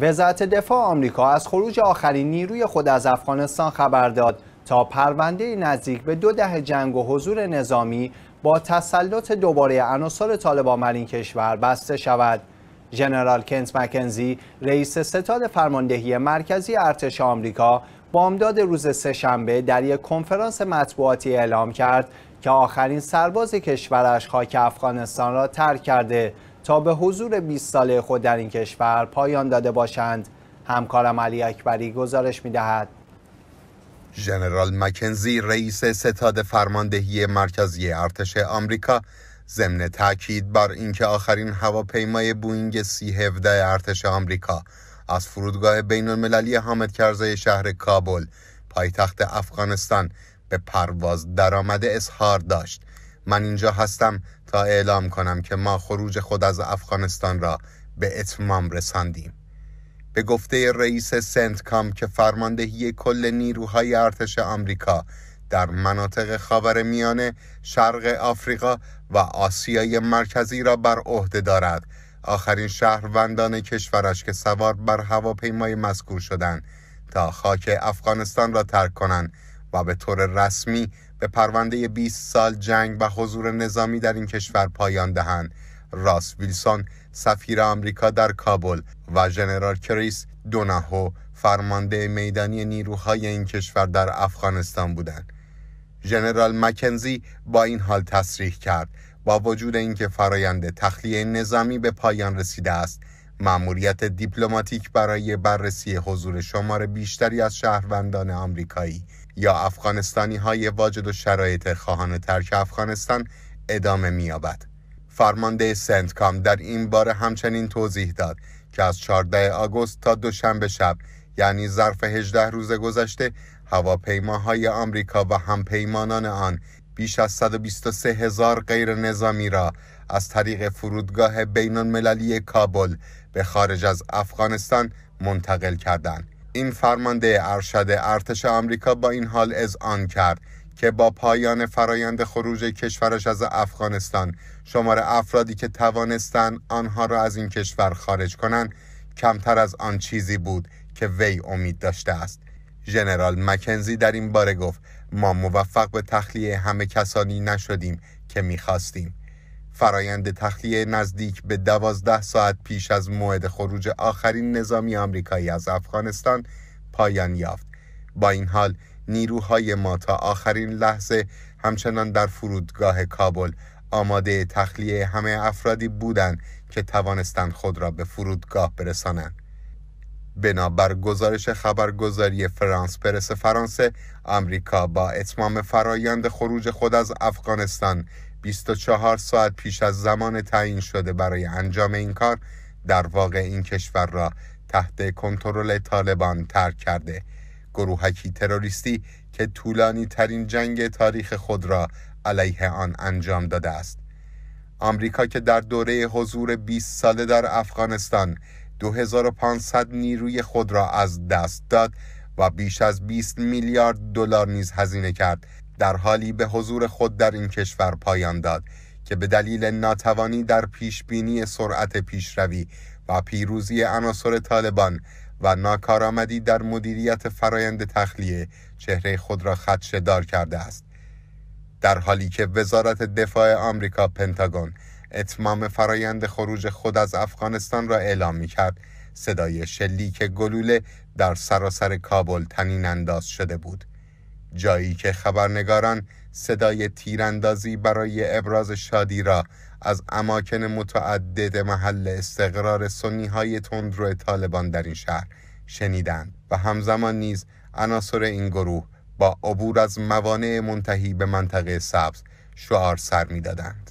وزارت دفاع آمریکا از خروج آخرین نیروی خود از افغانستان خبر داد تا پرونده نزدیک به دو دهه جنگ و حضور نظامی با تسلط دوباره عناصر طالبان بر این کشور بسته شود ژنرال کنت مکنزی رئیس ستاد فرماندهی مرکزی ارتش آمریکا بامداد روز سهشنبه در یک کنفرانس مطبوعاتی اعلام کرد که آخرین سرباز کشورش خاک افغانستان را ترک کرده تا به حضور 20 ساله خود در این کشور پایان داده باشند همکارم علی اکبری گزارش می دهد ژنرال مکنزی رئیس ستاد فرماندهی مرکزی ارتش آمریکا ضمن تاکید بر اینکه آخرین هواپیمای بوینگ سی 17 ارتش آمریکا از فرودگاه بین المللی حامد کرزای شهر کابل پایتخت افغانستان به پرواز درآمد اظهار داشت من اینجا هستم تا اعلام کنم که ما خروج خود از افغانستان را به اتمام رساندیم به گفته رئیس سنت کام که فرماندهی کل نیروهای ارتش آمریکا در مناطق خاور میانه، شرق آفریقا و آسیای مرکزی را بر عهده دارد. آخرین شهروندان کشورش که سوار بر هواپیمای مذکور شدند تا خاک افغانستان را ترک کنند و به طور رسمی به پرونده 20 سال جنگ و حضور نظامی در این کشور پایان دهند راس ویلسون سفیر آمریکا در کابل و ژنرال کریس دوناهو فرمانده میدانی نیروهای این کشور در افغانستان بودند ژنرال مکنزی با این حال تصریح کرد با وجود اینکه فرایند تخلیه نظامی به پایان رسیده است مأموریت دیپلماتیک برای بررسی حضور شمار بیشتری از شهروندان آمریکایی یا افغانستانی های واجد و شرایط خواهان ترک افغانستان ادامه می‌یابد. فرمانده سنتکام در این بار همچنین توضیح داد که از 14 آگوست تا دوشنبه شب یعنی ظرف 18 روز گذشته هواپیماهای آمریکا و همپیمانان آن بیش از 123 هزار غیر نظامی را از طریق فرودگاه بین المللی کابل به خارج از افغانستان منتقل کردند. این فرمانده ارشد ارتش آمریکا با این حال آن کرد که با پایان فرایند خروج کشورش از افغانستان شمار افرادی که توانستند آنها را از این کشور خارج کنند کمتر از آن چیزی بود که وی امید داشته است ژنرال مکنزی در این باره گفت ما موفق به تخلیه همه کسانی نشدیم که میخواستیم فرایند تخلیه نزدیک به دوازده ساعت پیش از موعد خروج آخرین نظامی آمریکایی از افغانستان پایان یافت با این حال نیروهای ما تا آخرین لحظه همچنان در فرودگاه کابل آماده تخلیه همه افرادی بودند که توانستند خود را به فرودگاه برسانند بنابر گزارش خبرگزاری فرانس پرس فرانسه آمریکا با اتمام فرایند خروج خود از افغانستان 24 ساعت پیش از زمان تعیین شده برای انجام این کار در واقع این کشور را تحت کنترل طالبان ترک کرده گروهکی تروریستی که طولانی ترین جنگ تاریخ خود را علیه آن انجام داده است آمریکا که در دوره حضور 20 ساله در افغانستان 2500 نیروی خود را از دست داد و بیش از 20 میلیارد دلار نیز هزینه کرد در حالی به حضور خود در این کشور پایان داد که به دلیل ناتوانی در پیش بینی سرعت پیشروی و پیروزی عناصر طالبان و ناکارآمدی در مدیریت فرایند تخلیه چهره خود را دار کرده است در حالی که وزارت دفاع آمریکا پنتاگون اتمام فرایند خروج خود از افغانستان را اعلام می کرد صدای شلیک گلوله در سراسر کابل تنین انداز شده بود جایی که خبرنگاران صدای تیراندازی برای ابراز شادی را از اماکن متعدد محل استقرار سنی های تندرو طالبان در این شهر شنیدند و همزمان نیز عناصر این گروه با عبور از موانع منتهی به منطقه سبز شعار سر میدادند